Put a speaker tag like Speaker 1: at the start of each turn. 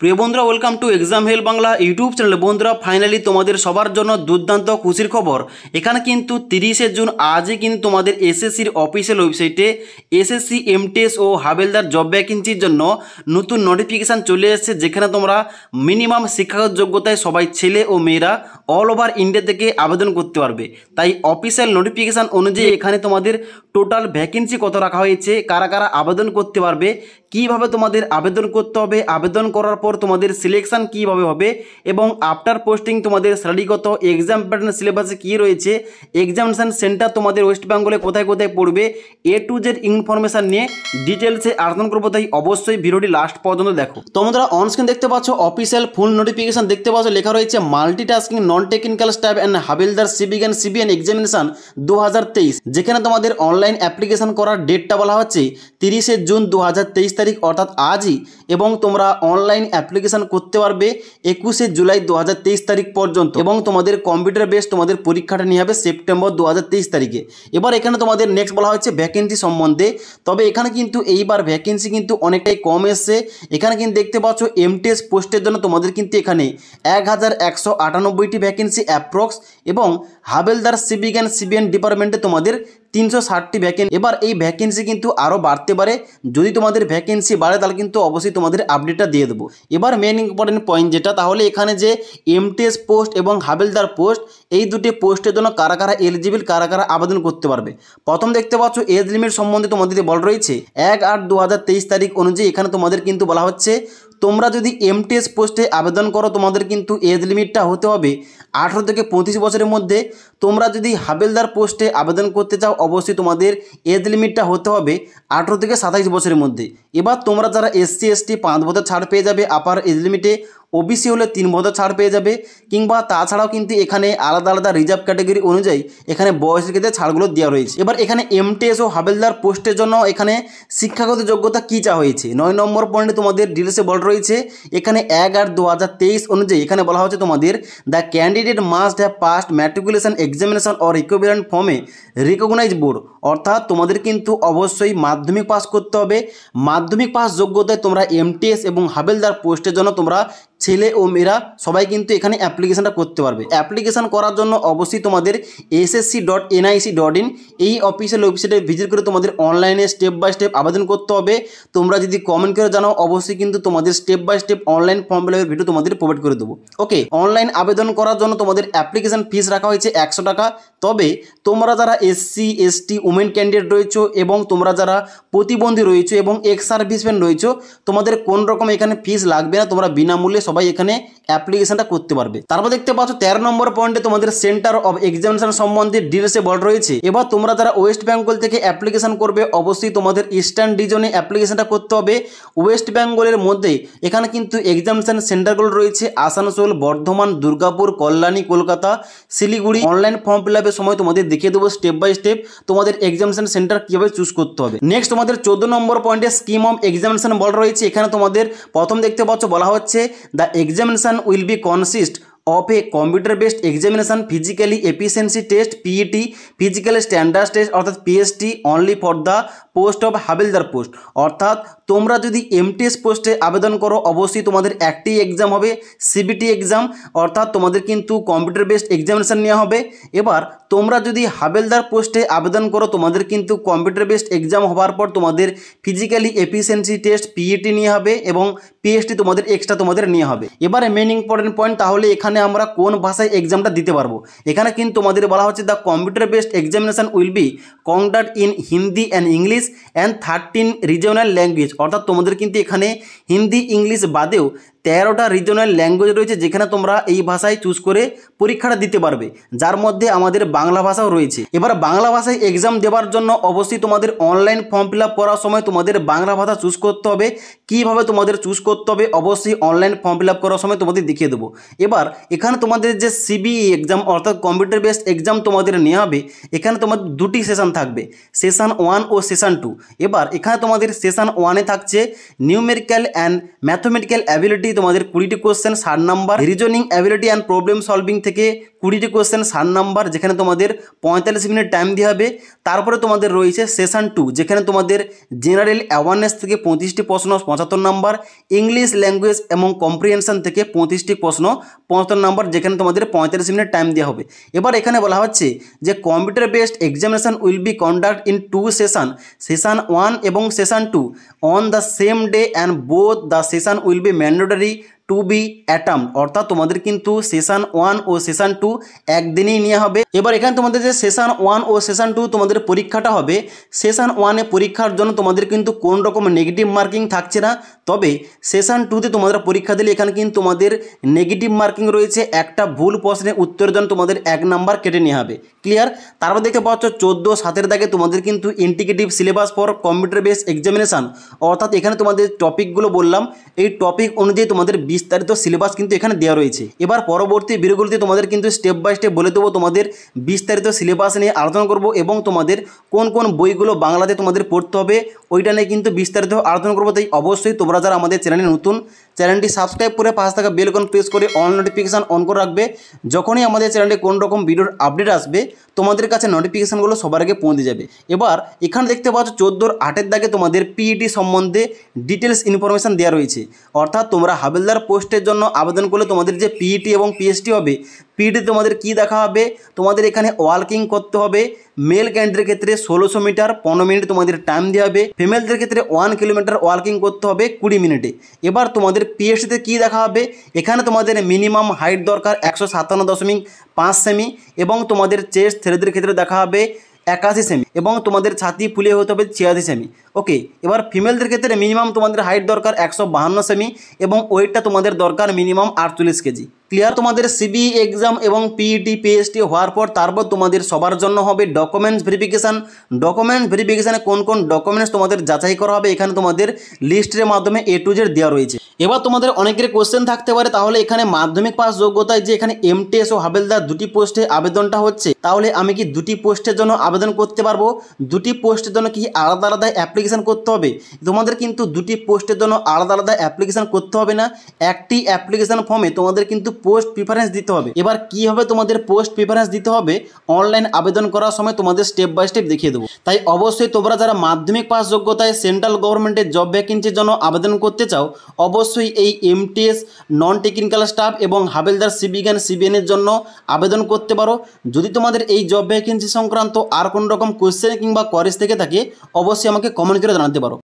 Speaker 1: প্রিয় বন্ধুরা welcome to exam hell Bangla YouTube channel বন্ধুরা ফাইনালি তোমাদের সবার জন্য দুর্দান্ত খুশির খবর এখানে কিন্তু তিরিশে জুন আজই কিন্তু তোমাদের এসএসসির অফিসিয়াল ওয়েবসাইটে এসএসসি এমটিএস ও হাবেলদার জব ভ্যাকেন্সির জন্য নতুন নোটিফিকেশান চলে এসেছে যেখানে তোমরা মিনিমাম শিক্ষাগত যোগ্যতায় সবাই ছেলে ও মেয়েরা অল ওভার ইন্ডিয়া থেকে আবেদন করতে পারবে তাই অফিসিয়াল নোটিফিকেশান অনুযায়ী এখানে তোমাদের টোটাল ভ্যাকেন্সি কত রাখা হয়েছে কারা কারা আবেদন করতে পারবে কিভাবে তোমাদের আবেদন করতে হবে আবেদন করার পর তোমাদের সিলেকশান কিভাবে হবে এবং আফটার পোস্টিং তোমাদের স্টাডি এক্সাম প্যাটার্ন সিলেবাসে কী রয়েছে এক্সামিনেশান সেন্টার তোমাদের ওয়েস্ট বেঙ্গলে কোথায় কোথায় পড়বে এ টু জেড ইনফরমেশান নিয়ে ডিটেলসে আবেদন করবো তাই অবশ্যই ভিডিওটি লাস্ট পর্যন্ত দেখো তোমরা অনস্ক্রিন দেখতে পাচ্ছ অফিসিয়াল ফুল নোটিফিকেশান দেখতে পাচ্ছ লেখা রয়েছে multitasking non technical staff and havildar সিভিক অ্যান্ড সিবিএন এক্সামিনেশান দু যেখানে তোমাদের অনলাইন অ্যাপ্লিকেশান করার ডেটটা বলা হচ্ছে তিরিশে জুন দু তারিখ অর্থাৎ আজই এবং তোমরা অনলাইন অ্যাপ্লিকেশান করতে পারবে একুশে জুলাই দু তারিখ পর্যন্ত এবং তোমাদের কম্পিউটার বেস তোমাদের পরীক্ষাটা নিয়ে হবে সেপ্টেম্বর দু তারিখে এবার এখানে তোমাদের নেক্সট বলা হচ্ছে ভ্যাকেন্সি সম্বন্ধে তবে এখানে কিন্তু এইবার ভ্যাকেন্সি কিন্তু অনেকটাই কম এসছে এখানে কিন্তু দেখতে পাচ্ছ এমটিএস পোস্টের জন্য তোমাদের কিন্তু এখানে এক হাজার একশো আটানব্বইটি ভ্যাকেন্সি অ্যাপ্রক্স এবং হাবেলদার সিভিক অ্যান্ড সিভিএন ডিপার্টমেন্টে তোমাদের তিনশো ষাটটি ভ্যাকেন্সি এবার এই ভ্যাকেন্সি কিন্তু আরও বাড়তে পারে যদি তোমাদের ভ্যাকেন্সি বাড়ে তাহলে কিন্তু অবশ্যই তোমাদের আপডেটটা দিয়ে দেবো এবার মেন ইম্পর্টেন্ট পয়েন্ট যেটা তাহলে এখানে যে এমটিএস পোস্ট এবং হাবিলদার পোস্ট এই দুটি পোস্টের জন্য কারা কারা এলিজিবল কারা কারা আবেদন করতে পারবে প্রথম দেখতে পাচ্ছ এজ লিমিট সম্বন্ধে তোমাদের বল রয়েছে এক আট দু তারিখ অনুযায়ী এখানে তোমাদের কিন্তু বলা হচ্ছে তোমরা যদি এমটিএস পোস্টে আবেদন করো তোমাদের কিন্তু এজ লিমিটটা হতে হবে আঠেরো থেকে পঁচিশ বছরের মধ্যে তোমরা যদি হাবেলদার পোস্টে আবেদন করতে চাও অবশ্যই তোমাদের এজ লিমিটটা হতে হবে আঠেরো থেকে সাতাইশ বছরের মধ্যে এবার তোমরা যারা এসসি এসটি পাঁচ বছর ছাড় পেয়ে যাবে আপার এজ লিমিটে ওবিসি হলে তিন বছর ছাড় পেয়ে যাবে কিংবা তাছাড়াও কিন্তু এখানে আলাদা আলাদা রিজার্ভ ক্যাটাগরি অনুযায়ী এখানে বয়সের ক্ষেত্রে ছাড়গুলো দেওয়া রয়েছে এবার এখানে এমটিএস ও হাবেলদার পোস্টের জন্য এখানে শিক্ষাগত যোগ্যতা কী চা হয়েছে নয় নম্বর পয়েন্টে তোমাদের ডিটেলসে বল রয়েছে এখানে এক আট দু অনুযায়ী এখানে বলা হচ্ছে তোমাদের the candidate must have passed matriculation examination or equivalent from a recognise board অর্থাৎ তোমাদের কিন্তু অবশ্যই মাধ্যমিক পাস করতে হবে মাধ্যমিক পাস যোগ্যতায় তোমরা এমটিএস এবং হাবেলদার পোস্টের জন্য তোমরা ছেলে ও মেয়েরা সবাই কিন্তু এখানে অ্যাপ্লিকেশানটা করতে পারবে অ্যাপ্লিকেশান করার জন্য অবশ্যই তোমাদের SSC dot NIC dot in এই অফিসিয়াল ওয়েবসাইটে ভিজিট করে তোমাদের অনলাইনে স্টেপ বাই স্টেপ আবেদন করতে হবে তোমরা যদি কমেন্ট করে জানাও অবশ্যই কিন্তু তোমাদের step by step online form ফিলাপের ভিডিও তোমাদের প্রোভাইড করে দেবো ওকে অনলাইন আবেদন করার জন্য তোমাদের অ্যাপ্লিকেশান ফিস রাখা হয়েছে একশো টাকা তবে তোমরা যারা এসসি এসটি উমেন ক্যান্ডিডেট রয়েছো এবং তোমরা যারা প্রতিবন্ধী রয়েছো এবং এক্স সার্ভিসম্যান রয়েছো তোমাদের কোন রকম এখানে ফিস লাগবে না তোমরা বিনামূল্যে সবাই সবাই এখানে অ্যাপ্লিকেশনটা করতে পারবে তারপর দেখতে পাচ্ছ তেরো নম্বর পয়েন্টে তোমাদের সেন্টার অফ এক্সামিনেশন সম্বন্ধে ডিলসে বল রয়েছে এবার তোমরা যারা ওয়েস্ট বেঙ্গল থেকে অ্যাপ্লিকেশন করবে অবশ্যই তোমাদের ইস্টার্ন ডিজনে অ্যাপ্লিকেশনটা করতে হবে ওয়েস্ট বেঙ্গলের মধ্যে এখানে কিন্তু এক্সামিনেশন সেন্টারগুলো রয়েছে Asansol Bardhaman Durgapur Kalyani Kolkata Siliguri online form fill সময় তোমাদের দেখিয়ে দেবো স্টেপ বাই স্টেপ তোমাদের এক্সামিনেশন সেন্টার কীভাবে চুজ করতে হবে নেক্সট তোমাদের চোদ্দ নম্বর পয়েন্টে স্কিম অফ এক্সামিনেশন বল রয়েছে এখানে তোমাদের প্রথম দেখতে পাচ্ছ বলা হচ্ছে the examination examination will be consist of a computer based examination physically efficiency test PET physical standards test অর্থাৎ PST only for the post of havildar post অর্থাৎ তোমরা যদি এমটিএস পোস্টে আবেদন করো অবশ্যই তোমাদের একটি এক্সাম হবে সিবিটি এক্সাম অর্থাৎ তোমাদের কিন্তু কম্পিউটার বেসড এক্সামিনেশান নেওয়া হবে এবার তোমরা যদি হাবেলদার পোস্টে আবেদন করো তোমাদের কিন্তু কম্পিউটার বেসড এক্সাম হওয়ার পর তোমাদের ফিজিক্যালি এফিসিয়েন্সি টেস্ট পিএটি নিয়ে হবে এবং পিএসটি তোমাদের এক্সট্রা তোমাদের নিয়ে হবে এবারে মেন ইম্পর্টেন্ট পয়েন্ট তাহলে এখানে আমরা কোন ভাষায় এক্সামটা দিতে পারবো এখানে কিন্তু তোমাদের বলা হচ্ছে the computer based examination will be conduct in Hindi and English and thirteen regional language অর্থাৎ তোমাদের কিন্তু এখানে হিন্দি ইংলিশ বাদেও তেরোটা রিজনাল ল্যাঙ্গুয়েজ রয়েছে যেখানে তোমরা এই ভাষায় চুজ করে পরীক্ষাটা দিতে পারবে যার মধ্যে আমাদের বাংলা ভাষাও রয়েছে এবার বাংলা ভাষায় এক্সাম দেওয়ার জন্য অবশ্যই তোমাদের অনলাইন ফর্ম ফিল করার সময় তোমাদের বাংলা ভাষা চুজ করতে হবে কীভাবে তোমাদের চুজ করতে হবে অবশ্যই অনলাইন ফর্ম ফিল করার সময় তোমাদের দেখিয়ে দেবো এবার এখানে তোমাদের যে সিবিই এক্সাম e অর্থাৎ কম্পিউটার বেসড এক্সাম তোমাদের নেওয়া হবে এখানে তোমাদের দুটি সেশন থাকবে সেশন ওয়ান ও সেশন টু এবার এখানে তোমাদের সেশন ওয়ানে থাকছে numerical and mathematical ability ability তোমাদের কুড়িটি কোয়েশ্চেন সাত number reasoning ability and problem solving থেকে কুড়িটি কোয়েশ্চেন সাত নাম্বার যেখানে তোমাদের পঁয়তাল্লিশ মিনিট টাইম দেওয়া হবে তারপরে তোমাদের রয়েছে সেশন টু যেখানে তোমাদের জেনারেল অ্যাওয়ারনেস থেকে পঁয়ত্রিশটি প্রশ্ন পঁচাত্তর নাম্বার ইংলিশ ল্যাঙ্গুয়েজ এবং কম্প্রিহেনশন থেকে পঁয়ত্রিশটি প্রশ্ন পঁচাত্তর নাম্বার যেখানে তোমাদের পঁয়তাল্লিশ মিনিট টাইম দেওয়া হবে এবার এখানে বলা হচ্ছে যে computer based examination will be conduct in two session session one এবং session two on the same day and both the session will be mandatory already to be attempt অর্থাৎ তোমাদের কিন্তু সেশান ওয়ান ও সেশান টু একদিনেই নেওয়া হবে এবার এখানে তোমাদের যে সেশান ওয়ান ও সেশান টু তোমাদের পরীক্ষাটা হবে সেশান ওয়ানে পরীক্ষার জন্য তোমাদের কিন্তু কোন রকম নেগেটিভ মার্কিং থাকছে না তবে সেশান টুতে তোমাদের পরীক্ষা দিলে এখানে কিন্তু তোমাদের নেগেটিভ মার্কিং রয়েছে একটা ভুল প্রশ্নের উত্তরের জন্য তোমাদের এক নাম্বার কেটে নেওয়া হবে ক্লিয়ার তারপর দেখতে পাচ্ছ চোদ্দো সাতের দাগে তোমাদের কিন্তু indicative syllabus for computer base examination অর্থাৎ এখানে তোমাদের টপিকগুলো বললাম এই টপিক অনুযায়ী তোমাদের বি বিস্তারিত সিলেবাস কিন্তু এখানে দেওয়া রয়েছে এবার পরবর্তী ভিডিওগুলিতে তোমাদের কিন্তু স্টেপ বাই স্টেপ বলে দেবো তোমাদের বিস্তারিত সিলেবাস নিয়ে আলোচনা করব এবং তোমাদের কোন কোন বইগুলো বাংলাতে তোমাদের পড়তে হবে ওইটা নিয়ে কিন্তু বিস্তারিত আলোচনা করবো তাই অবশ্যই তোমরা যারা আমাদের চ্যানেলে নতুন চ্যানেলটি সাবস্ক্রাইব করে পাশে থাকা বেলকন প্রেস করে অল নোটিফিকেশান অন করে রাখবে যখনই আমাদের চ্যানেলে কোন রকম ভিডিওর আপডেট আসবে তোমাদের কাছে নোটিফিকেশানগুলো সবার আগে পৌঁছে যাবে এবার এখানে দেখতে পাচ্ছ চোদ্দোর আটের দাগে তোমাদের পিইটি e সম্বন্ধে ডিটেলস ইনফরমেশান দেওয়া রয়েছে অর্থাৎ তোমরা হাবিলদার পোস্টের জন্য আবেদন করলে তোমাদের যে পিইটি e এবং পিএসটি হবে পিইটি e তোমাদের কি দেখা হবে তোমাদের এখানে ওয়ার্কিং করতে হবে মেল ক্যান্ডিডেটের ক্ষেত্রে ষোলোশো মিটার পনেরো মিনিট তোমাদের টাইম দেওয়া হবে ফিমেলদের ক্ষেত্রে ওয়ান কিলোমিটার ওয়ার্কিং করতে হবে কুড়ি মিনিটে এবার তোমাদের পিএসটিতে কি দেখা হবে এখানে তোমাদের মিনিমাম হাইট দরকার একশো সাতান্ন দশমিক পাঁচ সেমি এবং তোমাদের চেস্ট ছেলেদের ক্ষেত্রে দেখা হবে একাশি সেমি এবং তোমাদের ছাতি ফুলে হতে হবে ছিয়াশি সেমি ওকে এবার ফিমেলদের ক্ষেত্রে মিনিমাম তোমাদের হাইট দরকার একশো বাহান্ন সেমি এবং ওয়েটটা তোমাদের দরকার মিনিমাম আটচল্লিশ কেজি ক্লিয়ার তোমাদের সিবি এক্সাম e এবং পিইটি পিএইচডি e হওয়ার পর তারপর তোমাদের সবার জন্য হবে ডকুমেন্টস ভেরিফিকেশান ডকুমেন্টস ভেরিফিকেশানে কোন কোন ডকুমেন্টস তোমাদের যাচাই করা হবে এখানে তোমাদের লিস্টের মাধ্যমে এ টু জেড দেওয়া রয়েছে এবার তোমাদের অনেকের কোশ্চেন থাকতে পারে তাহলে এখানে মাধ্যমিক পাস যোগ্যতায় যে এখানে এমটিএস ও হাবেলদার দুটি পোস্টে আবেদনটা হচ্ছে তাহলে আমি কি দুটি পোস্টের জন্য আবেদন করতে পারবো দুটি পোস্টের জন্য কি আলাদা আলাদা অ্যাপ্লিকেশন অ্যাপ্লিকেশান করতে হবে তোমাদের কিন্তু দুটি পোস্টের জন্য আলাদা আলাদা অ্যাপ্লিকেশান করতে হবে না একটি অ্যাপ্লিকেশান ফর্মে তোমাদের কিন্তু পোস্ট প্রিফারেন্স দিতে হবে এবার কীভাবে তোমাদের পোস্ট প্রিফারেন্স দিতে হবে অনলাইন আবেদন করার সময় তোমাদের স্টেপ বাই স্টেপ দেখিয়ে দেবো তাই অবশ্যই তোমরা যারা মাধ্যমিক পাস যোগ্যতায় সেন্ট্রাল গভর্নমেন্টের জব ভ্যাকেন্সির জন্য আবেদন করতে চাও অবশ্যই এই এমটিএস নন টেকনিক্যাল স্টাফ এবং হাবেলদার সিবিজ্ঞান সিবিএনের জন্য আবেদন করতে পারো যদি তোমাদের এই জব ভ্যাকেন্সি সংক্রান্ত আর কোনো রকম কোয়েশ্চেন কিংবা কোয়ারিজ থেকে থাকে অবশ্যই আমাকে কমেন্ট ಗಮನಿಸಿದ್ರೆ ಅದು ನಡೆದು ಬರು